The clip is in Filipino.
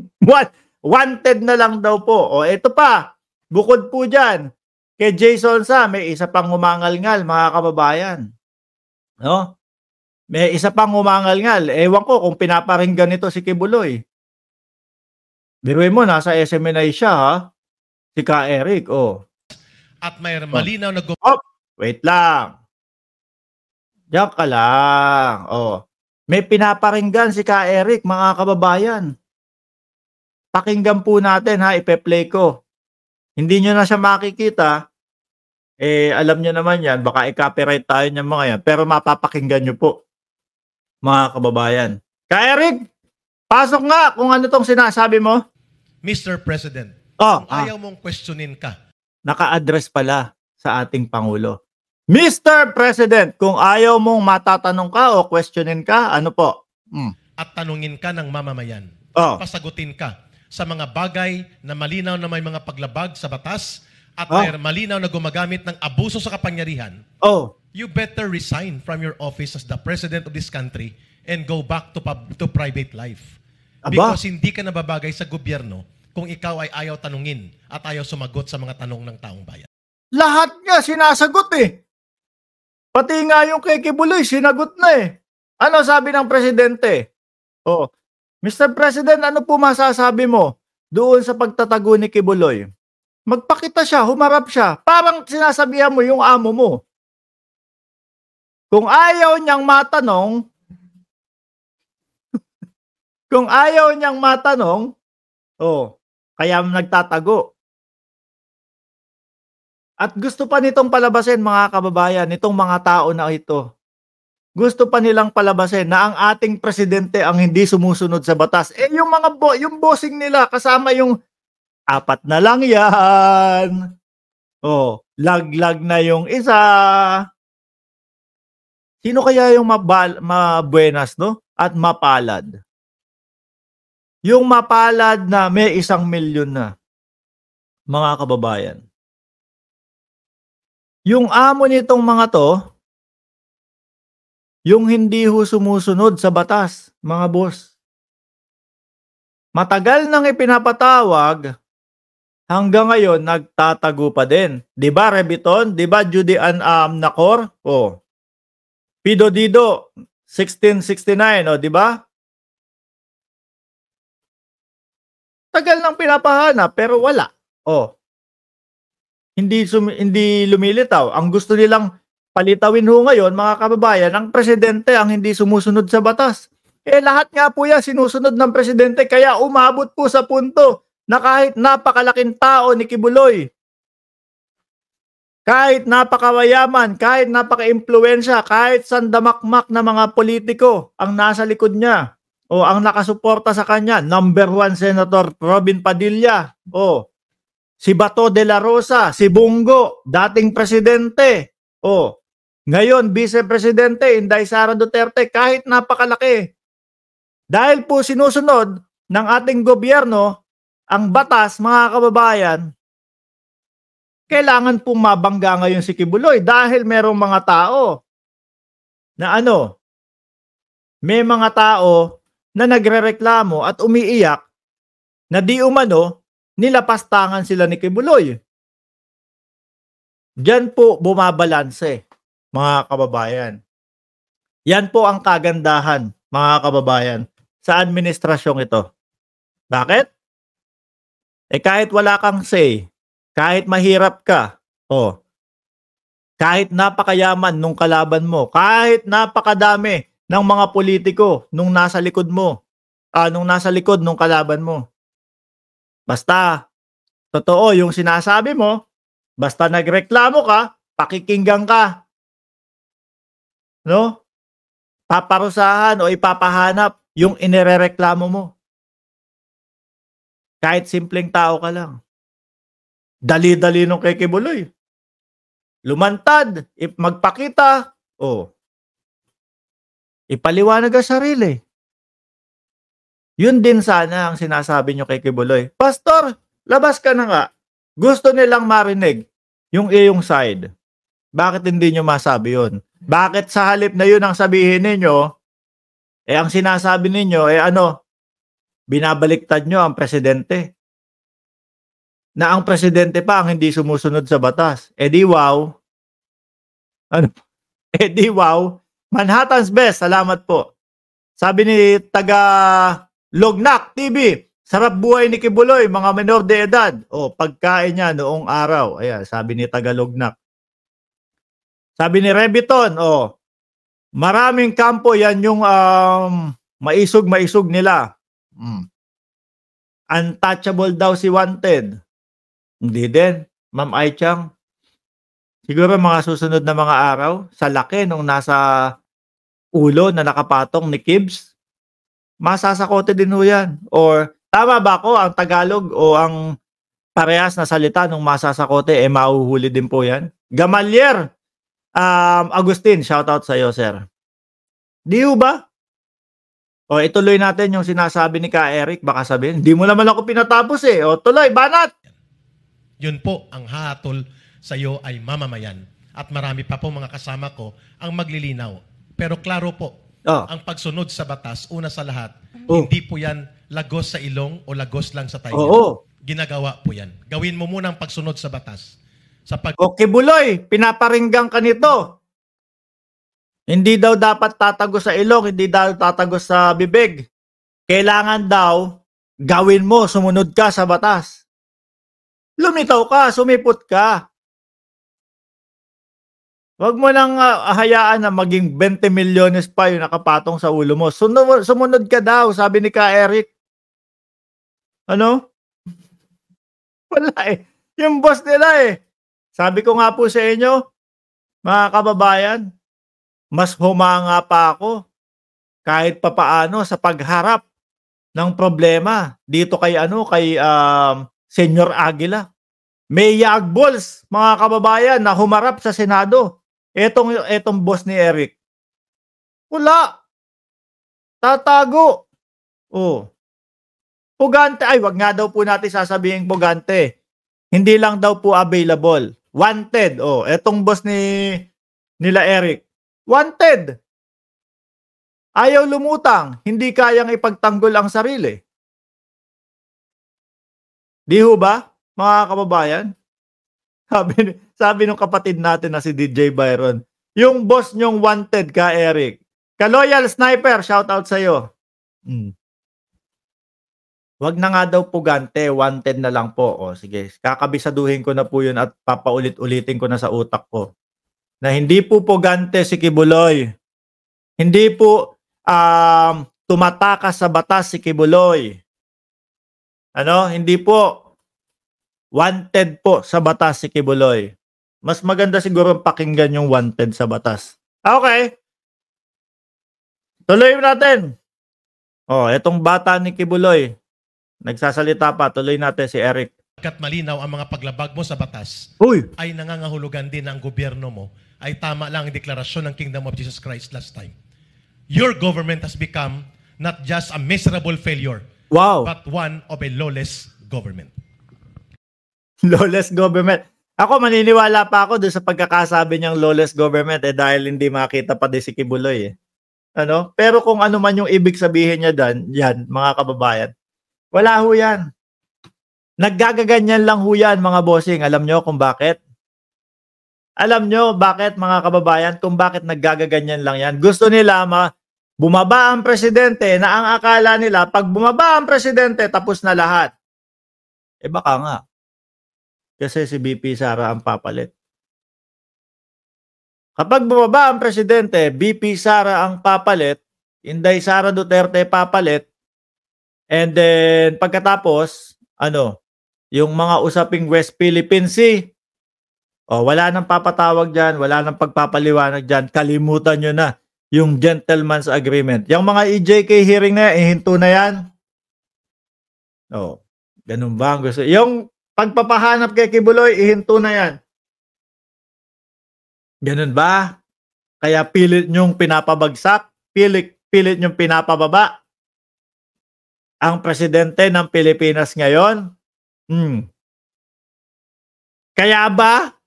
What? Wanted na lang daw po. O ito pa, bukod po dyan, kay Jason sa may isa pang umangal-ngal mga kababayan. No? May isa pang umangal-ngal. Ewan ko kung pinaparinggan nito si Kibuloy. Biruin mo, nasa SMNI siya ha. Si Ka Eric, oh. At may malinaw na gum- oh, wait lang. Diyan ka lang. Oh. May pinaparinggan si Ka Eric, mga kababayan pakinggan po natin ha, ipe-play ko. Hindi nyo na siya makikita, eh alam nyo naman yan, baka i-copyright tayo ng mga yan, pero mapapakinggan nyo po, mga kababayan. Ka Eric, pasok nga kung ano tong sinasabi mo. Mr. President, oh, kung ah, ayaw mong questionin ka. Naka-address pala sa ating Pangulo. Mr. President, kung ayaw mong matatanong ka o questionin ka, ano po? Mm. At tanungin ka ng mamamayan. Oh. Pasagutin ka sa mga bagay na malinaw na may mga paglabag sa batas at oh. may malinaw na gumagamit ng abuso sa kapangyarihan, oh. you better resign from your office as the president of this country and go back to, pub- to private life. Aba. Because hindi ka nababagay sa gobyerno kung ikaw ay ayaw tanungin at ayaw sumagot sa mga tanong ng taong bayan. Lahat nga sinasagot eh. Pati nga yung kay Kibuloy, sinagot na eh. Ano sabi ng presidente? Oh, Mr. President, ano po masasabi mo doon sa pagtatago ni Kibuloy? Magpakita siya, humarap siya. Parang sinasabihan mo yung amo mo. Kung ayaw niyang matanong, kung ayaw niyang matanong, oh, kaya nagtatago. At gusto pa nitong palabasin mga kababayan, nitong mga tao na ito, gusto pa nilang palabasin na ang ating presidente ang hindi sumusunod sa batas. Eh yung mga bo yung bossing nila kasama yung apat na lang yan. Oh, laglag na yung isa. Sino kaya yung mabal mabuenas no? At mapalad. Yung mapalad na may isang milyon na mga kababayan. Yung amo nitong mga to, yung hindi ho sumusunod sa batas, mga boss. Matagal nang ipinapatawag, hanggang ngayon nagtatago pa din. 'Di ba Rebiton? 'Di ba Judean um, Nakor? Oh. Pido Dido 1669, oh, 'di ba? Tagal nang pinapahanap pero wala. Oh. Hindi sum- hindi lumilitaw. Ang gusto nilang Palitawin ho ngayon mga kababayan, ang presidente ang hindi sumusunod sa batas. Eh lahat nga po yan sinusunod ng presidente kaya umabot po sa punto na kahit napakalaking tao ni Kibuloy, kahit napakawayaman, kahit napaka-impluensya, kahit sandamakmak na mga politiko ang nasa likod niya o ang nakasuporta sa kanya, number one Senator Robin Padilla, o si Bato de la Rosa, si Bungo, dating presidente, o ngayon, Vice Presidente Inday Sara Duterte, kahit napakalaki, dahil po sinusunod ng ating gobyerno ang batas, mga kababayan, kailangan pong mabangga ngayon si Kibuloy dahil merong mga tao na ano, may mga tao na nagrereklamo at umiiyak na di umano nilapastangan sila ni Kibuloy. Diyan po bumabalanse mga kababayan. Yan po ang kagandahan, mga kababayan, sa administrasyong ito. Bakit? Eh kahit wala kang say, kahit mahirap ka, oh, kahit napakayaman nung kalaban mo, kahit napakadami ng mga politiko nung nasa likod mo, ah, nung nasa likod nung kalaban mo. Basta, totoo yung sinasabi mo, basta nagreklamo ka, pakikinggan ka, no? Paparusahan o ipapahanap yung inirereklamo mo. Kahit simpleng tao ka lang. Dali-dali nung kay Lumantad, if magpakita, oh. Ipaliwanag ang sarili. Yun din sana ang sinasabi nyo kay Kibuloy. Pastor, labas ka na nga. Gusto nilang marinig yung iyong side. Bakit hindi nyo masabi yun? Bakit sa halip na yun ang sabihin ninyo, eh ang sinasabi ninyo, eh ano, binabaliktad nyo ang presidente. Na ang presidente pa ang hindi sumusunod sa batas. Eh di wow. Ano? Eh di wow. Manhattan's best. Salamat po. Sabi ni taga Lognak TV, sarap buhay ni Kibuloy, mga menor de edad. O, pagkain niya noong araw. Ayan, sabi ni taga Lognak. Sabi ni Rebiton, oh, maraming kampo yan yung um, maisog-maisog nila. Mm. Untouchable daw si Wanted. Hindi din, Ma'am Aichang. Siguro mga susunod na mga araw, sa laki nung nasa ulo na nakapatong ni Kibbs, masasakote din ho yan. Or tama ba ako ang Tagalog o ang parehas na salita nung masasakote, eh mauhuli din po yan? Gamalyer, Um, Agustin, shout out sa iyo, sir. Di ba? O, ituloy natin yung sinasabi ni Ka Eric. Baka sabihin, hindi mo naman ako pinatapos eh. O, tuloy, banat! Yun po, ang hatol sa iyo ay mamamayan. At marami pa po mga kasama ko ang maglilinaw. Pero klaro po, oh. ang pagsunod sa batas, una sa lahat, oh. hindi po yan lagos sa ilong o lagos lang sa tayo. Oh, oh. Ginagawa po yan. Gawin mo muna ang pagsunod sa batas sa pag Okay Buloy, pinaparinggan ka nito. Hindi daw dapat tatago sa ilong, hindi daw tatago sa bibig. Kailangan daw gawin mo, sumunod ka sa batas. Lumitaw ka, sumipot ka. Huwag mo nang uh, ah, hayaan na maging 20 milyones pa yung nakapatong sa ulo mo. Sunod, sumunod ka daw, sabi ni Ka Eric. Ano? Wala eh. Yung boss nila eh. Sabi ko nga po sa inyo, mga kababayan, mas humanga pa ako kahit papaano sa pagharap ng problema dito kay ano kay um, Senior Aguila. May yagbols, mga kababayan na humarap sa Senado. Etong etong boss ni Eric. Wala. Tatago. Oh. Pugante ay wag nga daw po natin sasabihin pugante. Hindi lang daw po available. Wanted. Oh, etong boss ni nila Eric. Wanted. Ayaw lumutang, hindi kayang ipagtanggol ang sarili. Di ho ba, mga kababayan? Sabi, sabi ng kapatid natin na si DJ Byron, yung boss nyong wanted ka, Eric. Ka Loyal Sniper, shout out sa iyo. Mm. Wag na nga daw pugante, 110 na lang po. O sige, kakabisaduhin ko na po yun at papaulit-ulitin ko na sa utak ko. Na hindi po pugante si Kibuloy. Hindi po um, tumatakas sa batas si Kibuloy. Ano? Hindi po. Wanted po sa batas si Kibuloy. Mas maganda siguro pakinggan yung wanted sa batas. Okay. Tuloy natin. Oh, etong bata ni Kibuloy, Nagsasalita pa, tuloy natin si Eric. Kat malinaw ang mga paglabag mo sa batas Uy! ay nangangahulugan din ang gobyerno mo ay tama lang ang deklarasyon ng Kingdom of Jesus Christ last time. Your government has become not just a miserable failure, wow. but one of a lawless government. Lawless government. Ako maniniwala pa ako doon sa pagkakasabi niyang lawless government eh dahil hindi makita pa din si Kibuloy eh. Ano? Pero kung ano man yung ibig sabihin niya dan, yan mga kababayan, wala ho yan. Naggagaganyan lang ho yan mga bossing. Alam nyo kung bakit? Alam nyo bakit mga kababayan kung bakit naggagaganyan lang yan? Gusto nila ma bumaba ang presidente na ang akala nila pag bumaba ang presidente tapos na lahat. Eh baka nga. Kasi si BP Sara ang papalit. Kapag bumaba ang presidente, BP Sara ang papalit, Inday Sara Duterte papalit, And then, pagkatapos, ano, yung mga usaping West Philippine Sea, oh, wala nang papatawag diyan, wala nang pagpapaliwanag diyan. kalimutan niyo na yung gentleman's agreement. Yung mga EJK hearing na yan, ihinto na yan. Oh, ganun ba ang gusto? Yung pagpapahanap kay Kibuloy, ihinto na yan. Ganun ba? Kaya pilit niyong pinapabagsak, pilit, pilit niyong pinapababa, ang presidente ng Pilipinas ngayon? Hmm. Kaya ba